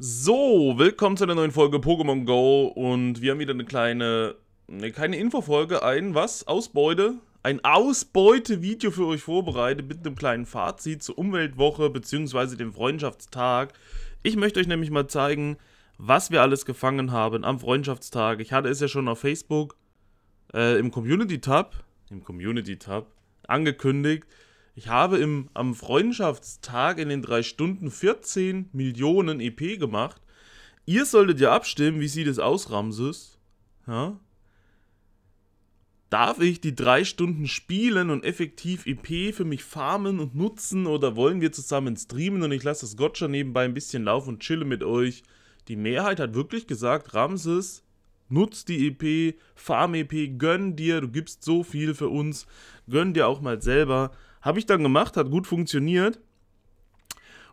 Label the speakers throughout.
Speaker 1: So, willkommen zu einer neuen Folge Pokémon Go und wir haben wieder eine kleine, eine kleine Infofolge, ein was? Ausbeute? Ein Ausbeute-Video für euch vorbereitet mit einem kleinen Fazit zur Umweltwoche bzw. dem Freundschaftstag. Ich möchte euch nämlich mal zeigen, was wir alles gefangen haben am Freundschaftstag. Ich hatte es ja schon auf Facebook äh, im Community-Tab, im Community-Tab angekündigt, ich habe im, am Freundschaftstag in den drei Stunden 14 Millionen EP gemacht. Ihr solltet ja abstimmen, wie sieht es aus, Ramses? Ja? Darf ich die drei Stunden spielen und effektiv EP für mich farmen und nutzen oder wollen wir zusammen streamen und ich lasse das Gotcha nebenbei ein bisschen laufen und chille mit euch? Die Mehrheit hat wirklich gesagt, Ramses, nutz die EP, farm EP, gönn dir, du gibst so viel für uns, gönn dir auch mal selber. Habe ich dann gemacht, hat gut funktioniert.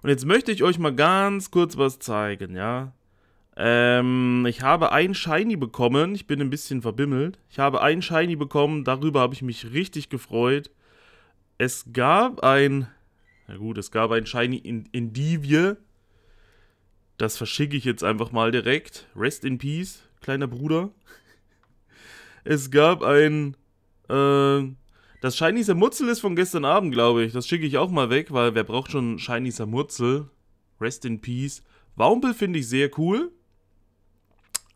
Speaker 1: Und jetzt möchte ich euch mal ganz kurz was zeigen, ja. Ähm, ich habe ein Shiny bekommen. Ich bin ein bisschen verbimmelt. Ich habe ein Shiny bekommen. Darüber habe ich mich richtig gefreut. Es gab ein... Na gut, es gab ein Shiny in, Divie. Das verschicke ich jetzt einfach mal direkt. Rest in Peace, kleiner Bruder. Es gab ein... Äh, das Shiny Samurzel ist von gestern Abend, glaube ich. Das schicke ich auch mal weg, weil wer braucht schon Shiny Samurzel? Rest in Peace. Waumpel finde ich sehr cool.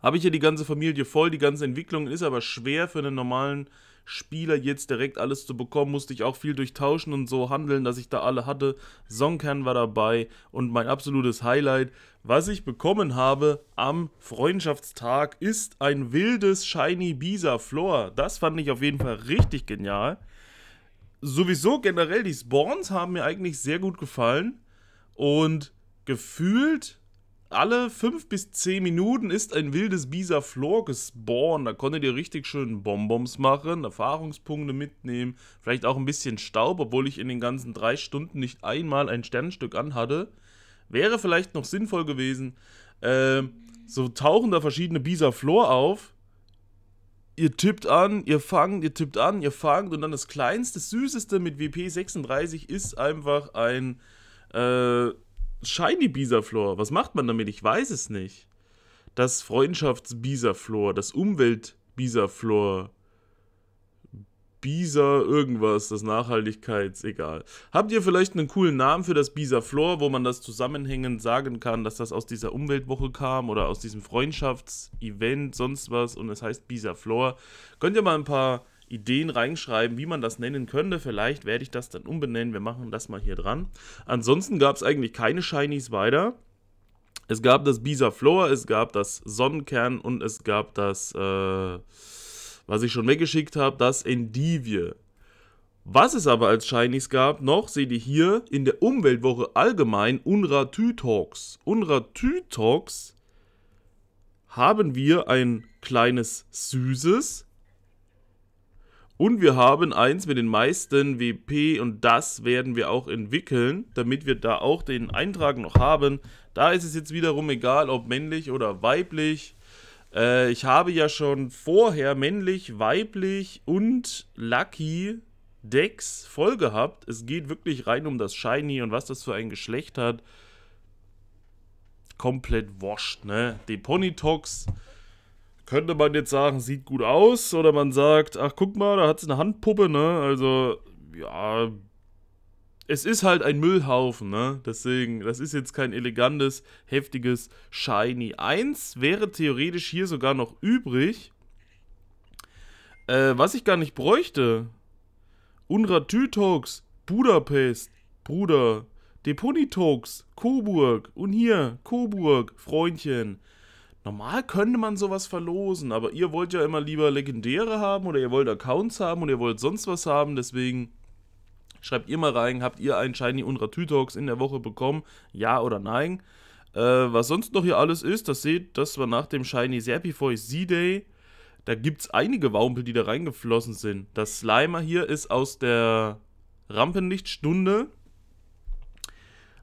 Speaker 1: Habe ich hier die ganze Familie voll, die ganze Entwicklung. Ist aber schwer für einen normalen Spieler jetzt direkt alles zu bekommen. Musste ich auch viel durchtauschen und so handeln, dass ich da alle hatte. Songkern war dabei und mein absolutes Highlight, was ich bekommen habe am Freundschaftstag, ist ein wildes Shiny Bisa Floor. Das fand ich auf jeden Fall richtig genial sowieso generell die Spawns haben mir eigentlich sehr gut gefallen. Und gefühlt alle fünf bis zehn Minuten ist ein wildes Bisa Floor gespawnt. Da konntet ihr richtig schön Bonbons machen, Erfahrungspunkte mitnehmen, vielleicht auch ein bisschen Staub, obwohl ich in den ganzen drei Stunden nicht einmal ein Sternstück anhatte. Wäre vielleicht noch sinnvoll gewesen. Ähm, so tauchen da verschiedene Bisa Floor auf ihr tippt an, ihr fangt, ihr tippt an, ihr fangt und dann das kleinste, süßeste mit WP36 ist einfach ein äh, Shiny Bisaflor. Was macht man damit? Ich weiß es nicht. Das Freundschafts-Bisaflor, das Umwelt-Bisaflor, Bisa irgendwas, das Nachhaltigkeits, egal. Habt ihr vielleicht einen coolen Namen für das Bisa Floor, wo man das zusammenhängend sagen kann, dass das aus dieser Umweltwoche kam oder aus diesem Freundschaftsevent, sonst was und es heißt Bisa Floor? Könnt ihr mal ein paar Ideen reinschreiben, wie man das nennen könnte. Vielleicht werde ich das dann umbenennen. Wir machen das mal hier dran. Ansonsten gab es eigentlich keine Shinies weiter. Es gab das Bisa Floor, es gab das Sonnenkern und es gab das. Äh was ich schon weggeschickt habe, das Endivie. Was es aber als Shinies gab, noch seht ihr hier in der Umweltwoche allgemein Unratytox. Unratytox haben wir ein kleines süßes und wir haben eins mit den meisten WP und das werden wir auch entwickeln, damit wir da auch den Eintrag noch haben. Da ist es jetzt wiederum egal, ob männlich oder weiblich. Äh, ich habe ja schon vorher männlich, weiblich und Lucky Decks voll gehabt. Es geht wirklich rein um das Shiny und was das für ein Geschlecht hat. Komplett washed, ne? Den Ponytox könnte man jetzt sagen, sieht gut aus. Oder man sagt, ach guck mal, da hat sie eine Handpuppe, ne? Also, ja, es ist halt ein Müllhaufen, ne? Deswegen, das ist jetzt kein elegantes, heftiges Shiny. Eins wäre theoretisch hier sogar noch übrig. Äh, was ich gar nicht bräuchte. Unratütox, Budapest, Bruder. Deponitox, Coburg. Und hier, Coburg, Freundchen. Normal könnte man sowas verlosen, aber ihr wollt ja immer lieber Legendäre haben oder ihr wollt Accounts haben oder ihr wollt sonst was haben, deswegen Schreibt ihr mal rein, habt ihr einen Shiny Unra Talks in der Woche bekommen? Ja oder nein? Äh, was sonst noch hier alles ist, das seht, das war nach dem Shiny Serpifoy Z-Day. Da gibt es einige Wampel, die da reingeflossen sind. Das Slimer hier ist aus der Rampenlichtstunde.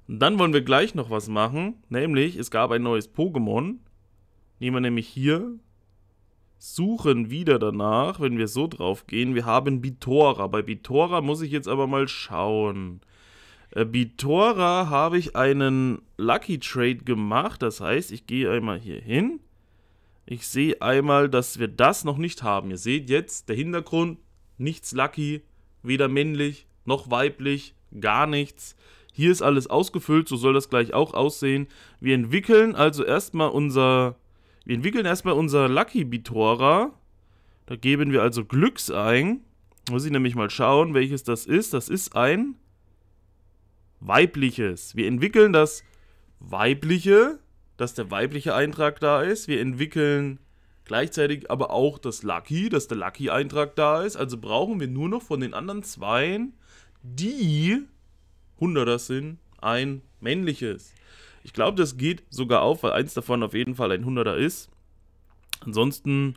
Speaker 1: Dann wollen wir gleich noch was machen. Nämlich, es gab ein neues Pokémon. Nehmen wir nämlich hier suchen wieder danach, wenn wir so drauf gehen. Wir haben Bitora. Bei Bitora muss ich jetzt aber mal schauen. Äh, Bitora habe ich einen Lucky Trade gemacht. Das heißt, ich gehe einmal hier hin. Ich sehe einmal, dass wir das noch nicht haben. Ihr seht jetzt, der Hintergrund, nichts Lucky, weder männlich noch weiblich, gar nichts. Hier ist alles ausgefüllt, so soll das gleich auch aussehen. Wir entwickeln also erstmal unser wir entwickeln erstmal unser Lucky Bitora. Da geben wir also Glücks ein. Muss ich nämlich mal schauen, welches das ist. Das ist ein weibliches. Wir entwickeln das weibliche, dass der weibliche Eintrag da ist. Wir entwickeln gleichzeitig aber auch das Lucky, dass der Lucky-Eintrag da ist. Also brauchen wir nur noch von den anderen zweien, die 100er sind, ein männliches. Ich glaube, das geht sogar auf, weil eins davon auf jeden Fall ein 100er ist. Ansonsten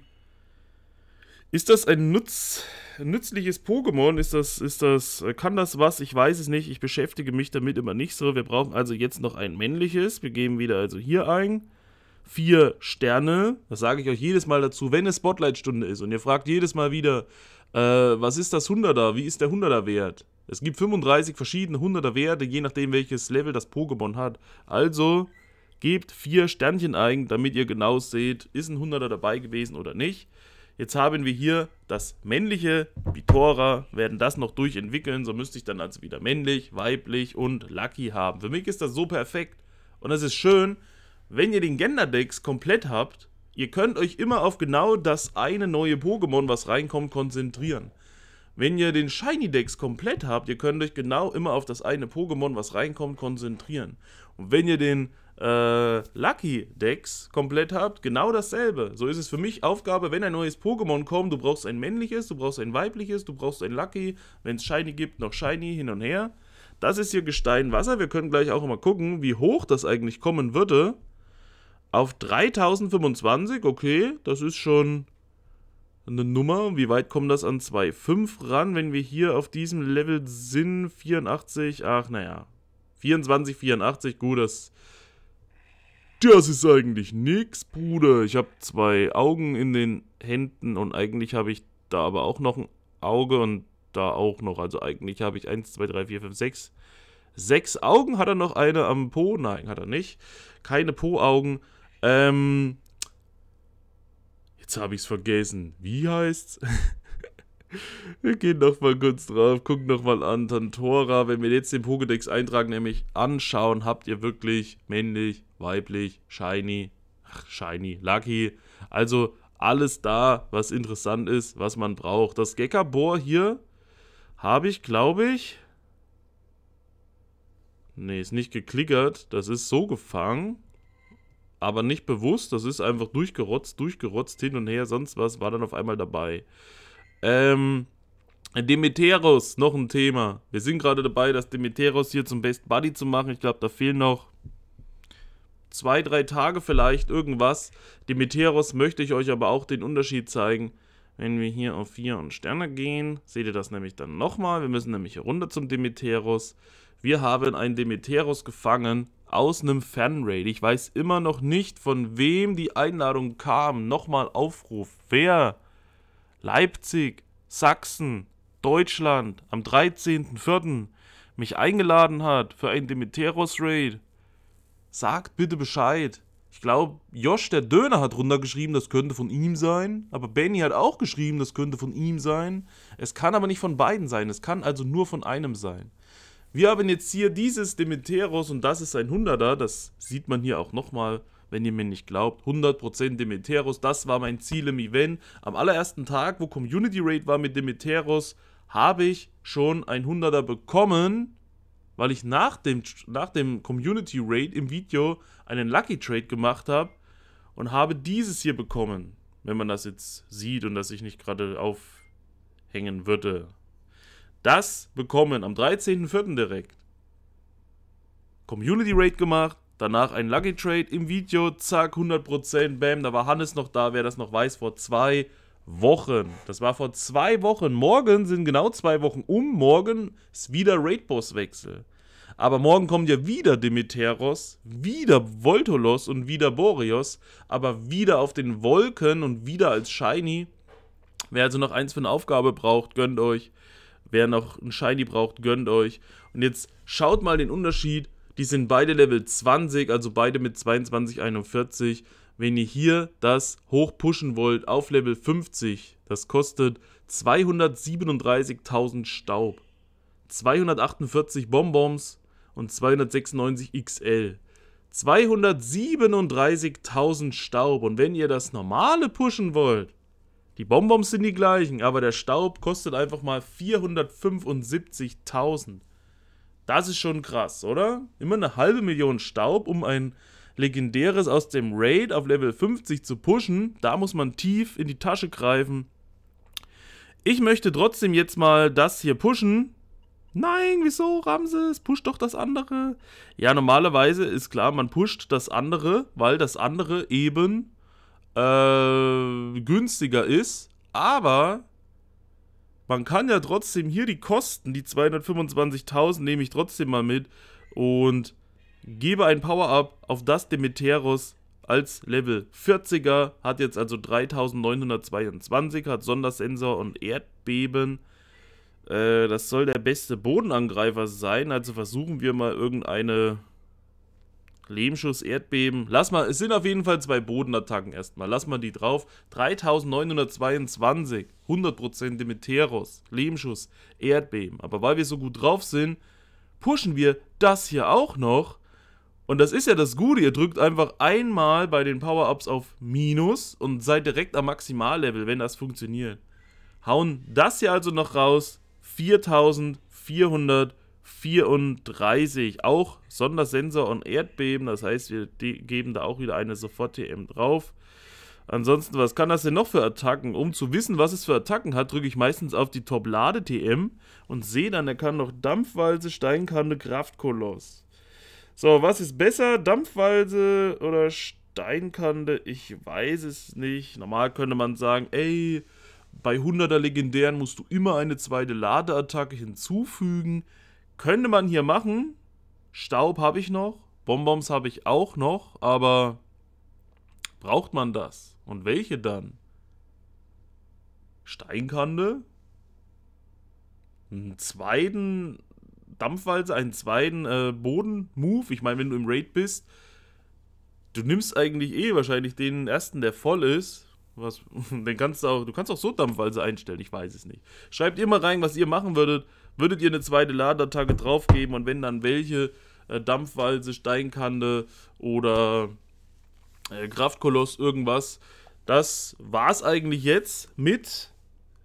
Speaker 1: ist das ein nutz, nützliches Pokémon? Ist das, ist das, äh, kann das was? Ich weiß es nicht. Ich beschäftige mich damit immer nicht so. Wir brauchen also jetzt noch ein männliches. Wir geben wieder also hier ein. Vier Sterne. Das sage ich euch jedes Mal dazu, wenn es Spotlight-Stunde ist. Und ihr fragt jedes Mal wieder, äh, was ist das 100er? Wie ist der 100er-Wert? Es gibt 35 verschiedene 100er Werte, je nachdem welches Level das Pokémon hat. Also gebt 4 Sternchen ein, damit ihr genau seht, ist ein 100er dabei gewesen oder nicht. Jetzt haben wir hier das männliche Vitora, werden das noch durchentwickeln, so müsste ich dann also wieder männlich, weiblich und Lucky haben. Für mich ist das so perfekt und das ist schön, wenn ihr den Genderdex komplett habt, ihr könnt euch immer auf genau das eine neue Pokémon, was reinkommt, konzentrieren. Wenn ihr den Shiny Dex komplett habt, ihr könnt euch genau immer auf das eine Pokémon, was reinkommt, konzentrieren. Und wenn ihr den äh, Lucky Dex komplett habt, genau dasselbe. So ist es für mich Aufgabe, wenn ein neues Pokémon kommt, du brauchst ein männliches, du brauchst ein weibliches, du brauchst ein Lucky, wenn es Shiny gibt, noch Shiny hin und her. Das ist hier Gestein Wasser. Wir können gleich auch mal gucken, wie hoch das eigentlich kommen würde. Auf 3025, okay, das ist schon eine Nummer. Wie weit kommt das an 2,5 ran, wenn wir hier auf diesem Level sind? 84, ach naja. 24, 84, gut, das... Das ist eigentlich nix, Bruder. Ich habe zwei Augen in den Händen und eigentlich habe ich da aber auch noch ein Auge und da auch noch. Also eigentlich habe ich 1, 2, 3, 4, 5, 6. Sechs Augen hat er noch eine am Po. Nein, hat er nicht. Keine Po-Augen. Ähm, Jetzt habe ich es vergessen. Wie heißt's? wir gehen nochmal kurz drauf, gucken nochmal an. Tantora, wenn wir jetzt den Pokédex eintrag nämlich anschauen, habt ihr wirklich männlich, weiblich, shiny, ach, shiny, lucky. Also alles da, was interessant ist, was man braucht. Das Gekabor hier habe ich, glaube ich... Ne, ist nicht geklickert. Das ist so gefangen aber nicht bewusst, das ist einfach durchgerotzt, durchgerotzt, hin und her, sonst was, war dann auf einmal dabei. Ähm, Demeteros, noch ein Thema. Wir sind gerade dabei, das Demeteros hier zum Best Buddy zu machen. Ich glaube, da fehlen noch zwei, drei Tage vielleicht irgendwas. Demeteros möchte ich euch aber auch den Unterschied zeigen. Wenn wir hier auf 4 und Sterne gehen, seht ihr das nämlich dann nochmal. Wir müssen nämlich hier runter zum Demeteros. Wir haben einen Demeteros gefangen aus einem Fanraid. Ich weiß immer noch nicht, von wem die Einladung kam. Nochmal Aufruf. Wer? Leipzig, Sachsen, Deutschland am 13.04. mich eingeladen hat für einen Demeteros-Raid. Sagt bitte Bescheid. Ich glaube, Josh der Döner hat runtergeschrieben, das könnte von ihm sein. Aber Benny hat auch geschrieben, das könnte von ihm sein. Es kann aber nicht von beiden sein. Es kann also nur von einem sein. Wir haben jetzt hier dieses Demeteros und das ist ein 100er. Das sieht man hier auch nochmal, wenn ihr mir nicht glaubt. 100% Demeteros, das war mein Ziel im Event. Am allerersten Tag, wo Community Raid war mit Demeteros, habe ich schon ein 100er bekommen, weil ich nach dem, nach dem Community Raid im Video einen Lucky Trade gemacht habe und habe dieses hier bekommen. Wenn man das jetzt sieht und das ich nicht gerade aufhängen würde das bekommen am 13.04. direkt. Community Raid gemacht, danach ein Lucky Trade im Video, zack, 100%, bam, da war Hannes noch da, wer das noch weiß, vor zwei Wochen. Das war vor zwei Wochen. Morgen sind genau zwei Wochen um. Morgen ist wieder Raid-Boss-Wechsel. Aber morgen kommen ja wieder Demeteros, wieder Voltolos und wieder Boreos, aber wieder auf den Wolken und wieder als Shiny. Wer also noch eins für eine Aufgabe braucht, gönnt euch. Wer noch ein Shiny braucht, gönnt euch. Und jetzt schaut mal den Unterschied. Die sind beide Level 20, also beide mit 22, 41. Wenn ihr hier das hoch pushen wollt auf Level 50, das kostet 237.000 Staub, 248 Bonbons und 296 XL. 237.000 Staub. Und wenn ihr das normale pushen wollt, die Bonbons sind die gleichen, aber der Staub kostet einfach mal 475.000. Das ist schon krass, oder? Immer eine halbe Million Staub, um ein legendäres aus dem Raid auf Level 50 zu pushen. Da muss man tief in die Tasche greifen. Ich möchte trotzdem jetzt mal das hier pushen. Nein, wieso, Ramses? Push doch das andere. Ja, normalerweise ist klar, man pusht das andere, weil das andere eben äh, günstiger ist, aber man kann ja trotzdem hier die Kosten, die 225.000 nehme ich trotzdem mal mit und gebe ein Power-Up auf das Demeteros als Level 40er, hat jetzt also 3922, hat Sondersensor und Erdbeben. Äh, das soll der beste Bodenangreifer sein, also versuchen wir mal irgendeine Lehmschuss, Erdbeben. Lass mal, es sind auf jeden Fall zwei Bodenattacken erstmal. Lass mal die drauf. 3922, 100% Demeteros, Lehmschuss, Erdbeben. Aber weil wir so gut drauf sind, pushen wir das hier auch noch. Und das ist ja das Gute, ihr drückt einfach einmal bei den Power-Ups auf Minus und seid direkt am Maximallevel, wenn das funktioniert. Hauen das hier also noch raus, 4434, auch Sondersensor und Erdbeben. Das heißt, wir geben da auch wieder eine Sofort-TM drauf. Ansonsten, was kann das denn noch für Attacken? Um zu wissen, was es für Attacken hat, drücke ich meistens auf die Top-Lade-TM und sehe dann, er kann noch Dampfwalze, Steinkante, Kraftkoloss. So, was ist besser? Dampfwalze oder Steinkante? Ich weiß es nicht. Normal könnte man sagen, ey, bei 100er Legendären musst du immer eine zweite Ladeattacke hinzufügen. Könnte man hier machen, Staub habe ich noch, Bonbons habe ich auch noch, aber braucht man das? Und welche dann? Steinkante? Einen zweiten Dampfwalze, einen zweiten äh, Boden-Move? Ich meine, wenn du im Raid bist, du nimmst eigentlich eh wahrscheinlich den ersten, der voll ist. Was, den kannst du, auch, du kannst auch so Dampfwalze einstellen, ich weiß es nicht. Schreibt ihr mal rein, was ihr machen würdet, Würdet ihr eine zweite Ladeattacke draufgeben und wenn dann welche? Äh, Dampfwalze, Steinkante oder äh, Kraftkoloss, irgendwas. Das war's eigentlich jetzt mit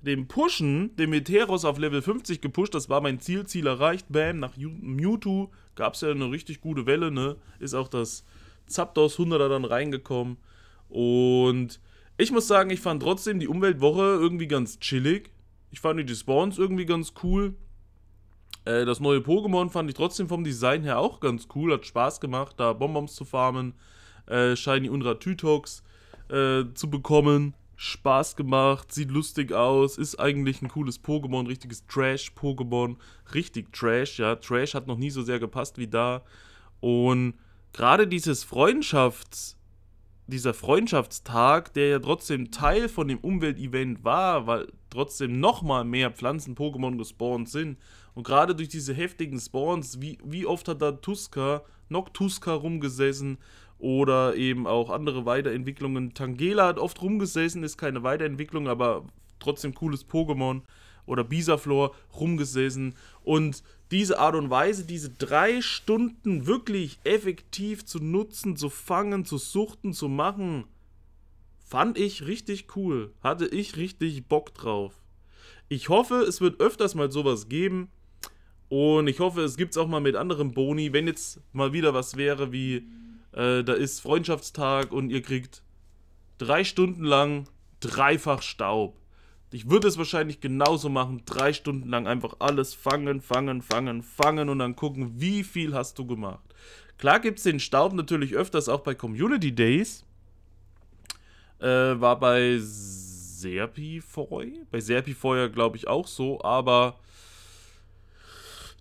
Speaker 1: dem Pushen, dem Meteoros auf Level 50 gepusht. Das war mein Ziel, Ziel erreicht. Bam, nach Mewtwo gab's ja eine richtig gute Welle, ne? Ist auch das Zapdos 100er dann reingekommen. Und ich muss sagen, ich fand trotzdem die Umweltwoche irgendwie ganz chillig. Ich fand die Spawns irgendwie ganz cool. Äh, das neue Pokémon fand ich trotzdem vom Design her auch ganz cool. Hat Spaß gemacht, da Bonbons zu farmen. Äh, Shiny Unratytox äh, zu bekommen. Spaß gemacht, sieht lustig aus, ist eigentlich ein cooles Pokémon, richtiges Trash-Pokémon, richtig Trash, ja. Trash hat noch nie so sehr gepasst wie da. Und gerade dieses Freundschafts, dieser Freundschaftstag, der ja trotzdem Teil von dem Umweltevent war, weil trotzdem nochmal mehr Pflanzen-Pokémon gespawnt sind, und gerade durch diese heftigen Spawns, wie, wie oft hat da Tuska, Noctuska rumgesessen oder eben auch andere Weiterentwicklungen. Tangela hat oft rumgesessen, ist keine Weiterentwicklung, aber trotzdem cooles Pokémon. Oder Bisaflor rumgesessen. Und diese Art und Weise, diese drei Stunden wirklich effektiv zu nutzen, zu fangen, zu suchten, zu machen, fand ich richtig cool. Hatte ich richtig Bock drauf. Ich hoffe, es wird öfters mal sowas geben. Und ich hoffe, es gibt es auch mal mit anderen Boni. Wenn jetzt mal wieder was wäre wie, äh, da ist Freundschaftstag und ihr kriegt drei Stunden lang dreifach Staub. Ich würde es wahrscheinlich genauso machen, drei Stunden lang einfach alles fangen, fangen, fangen, fangen und dann gucken, wie viel hast du gemacht. Klar gibt es den Staub natürlich öfters auch bei Community Days. Äh, war bei Serpifeu, bei Serpifeuer glaube ich auch so, aber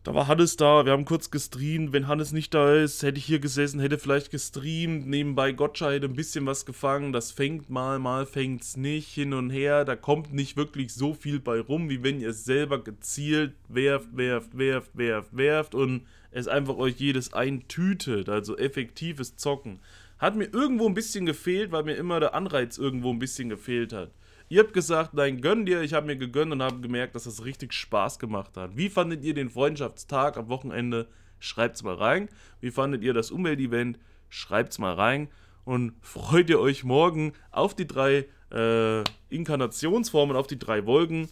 Speaker 1: da war Hannes da, wir haben kurz gestreamt. Wenn Hannes nicht da ist, hätte ich hier gesessen, hätte vielleicht gestreamt. Nebenbei Gotcha hätte ein bisschen was gefangen. Das fängt mal, mal fängt's nicht, hin und her. Da kommt nicht wirklich so viel bei rum, wie wenn ihr es selber gezielt werft, werft, werft, werft, werft und es einfach euch jedes eintütet. Also effektives Zocken. Hat mir irgendwo ein bisschen gefehlt, weil mir immer der Anreiz irgendwo ein bisschen gefehlt hat. Ihr habt gesagt, nein, gönn dir. Ich habe mir gegönnt und habe gemerkt, dass das richtig Spaß gemacht hat. Wie fandet ihr den Freundschaftstag am Wochenende? Schreibt's mal rein. Wie fandet ihr das Umweltevent? Schreibt's mal rein. Und freut ihr euch morgen auf die drei äh, Inkarnationsformen, auf die drei Wolken?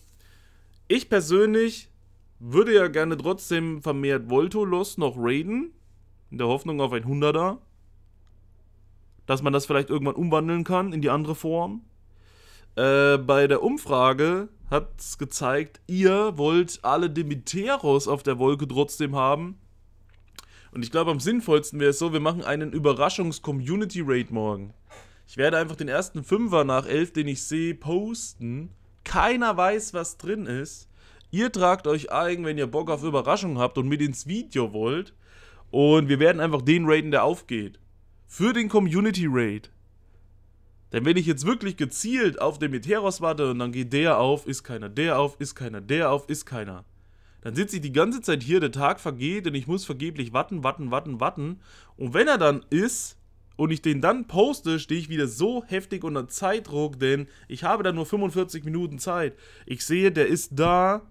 Speaker 1: Ich persönlich würde ja gerne trotzdem vermehrt Voltolos noch raiden. In der Hoffnung auf ein Hunderter. Dass man das vielleicht irgendwann umwandeln kann in die andere Form. Äh, bei der Umfrage hat es gezeigt, ihr wollt alle Demeteros auf der Wolke trotzdem haben. Und ich glaube, am sinnvollsten wäre es so, wir machen einen Überraschungs-Community-Raid morgen. Ich werde einfach den ersten Fünfer nach elf, den ich sehe, posten. Keiner weiß, was drin ist. Ihr tragt euch ein, wenn ihr Bock auf Überraschungen habt und mit ins Video wollt. Und wir werden einfach den raiden, der aufgeht. Für den Community Raid. Denn wenn ich jetzt wirklich gezielt auf den Meteoros warte und dann geht der auf, ist keiner, der auf, ist keiner, der auf, ist keiner. Dann sitze ich die ganze Zeit hier, der Tag vergeht und ich muss vergeblich warten, warten, warten, warten. Und wenn er dann ist und ich den dann poste, stehe ich wieder so heftig unter Zeitdruck, denn ich habe dann nur 45 Minuten Zeit. Ich sehe, der ist da,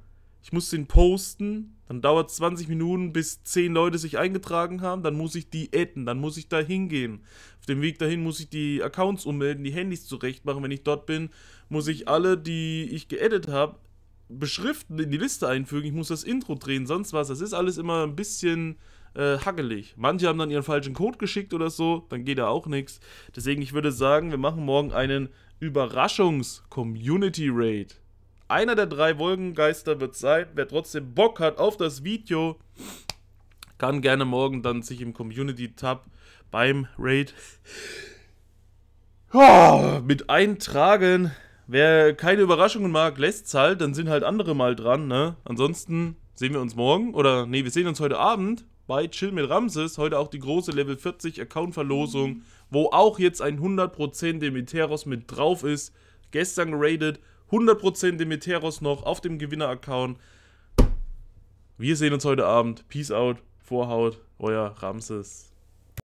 Speaker 1: ich muss den posten, dann dauert es 20 Minuten, bis 10 Leute sich eingetragen haben, dann muss ich die adden, dann muss ich da hingehen. Auf dem Weg dahin muss ich die Accounts ummelden, die Handys zurechtmachen. Wenn ich dort bin, muss ich alle, die ich geaddet habe, beschriften, in die Liste einfügen. Ich muss das Intro drehen, sonst was. Das ist alles immer ein bisschen äh, hackelig. Manche haben dann ihren falschen Code geschickt oder so, dann geht da auch nichts. Deswegen, ich würde sagen, wir machen morgen einen Überraschungs-Community-Raid. Einer der drei Wolkengeister wird sein. Wer trotzdem Bock hat auf das Video, kann gerne morgen dann sich im Community-Tab beim Raid mit eintragen. Wer keine Überraschungen mag, lässt es halt, dann sind halt andere mal dran, ne? Ansonsten sehen wir uns morgen oder nee, wir sehen uns heute Abend bei Chill mit Ramses. Heute auch die große Level 40 Account-Verlosung, wo auch jetzt ein 100% Demeteros mit drauf ist. Gestern geradet, 100% Demeteros noch auf dem Gewinner-Account. Wir sehen uns heute Abend. Peace out, Vorhaut, euer Ramses.